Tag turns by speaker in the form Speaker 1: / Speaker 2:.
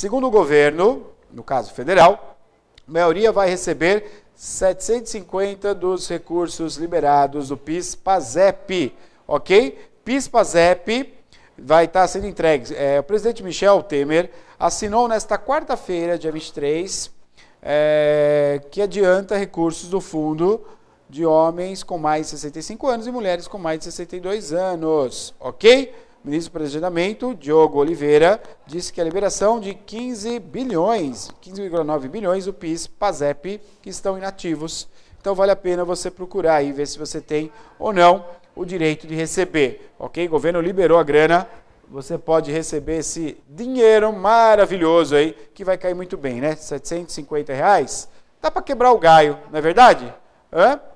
Speaker 1: Segundo o governo, no caso federal, a maioria vai receber 750 dos recursos liberados do PIS-PASEP, ok? PIS-PASEP vai estar tá sendo entregue. É, o presidente Michel Temer assinou nesta quarta-feira, dia 23, é, que adianta recursos do fundo de homens com mais de 65 anos e mulheres com mais de 62 anos, ok? ministro do Planejamento, Diogo Oliveira, disse que a liberação de 15 bilhões, 15,9 bilhões do PIS, PASEP, que estão inativos. Então vale a pena você procurar e ver se você tem ou não o direito de receber, ok? O governo liberou a grana, você pode receber esse dinheiro maravilhoso aí, que vai cair muito bem, né? 750 reais? Dá para quebrar o galho, não é verdade? Hã?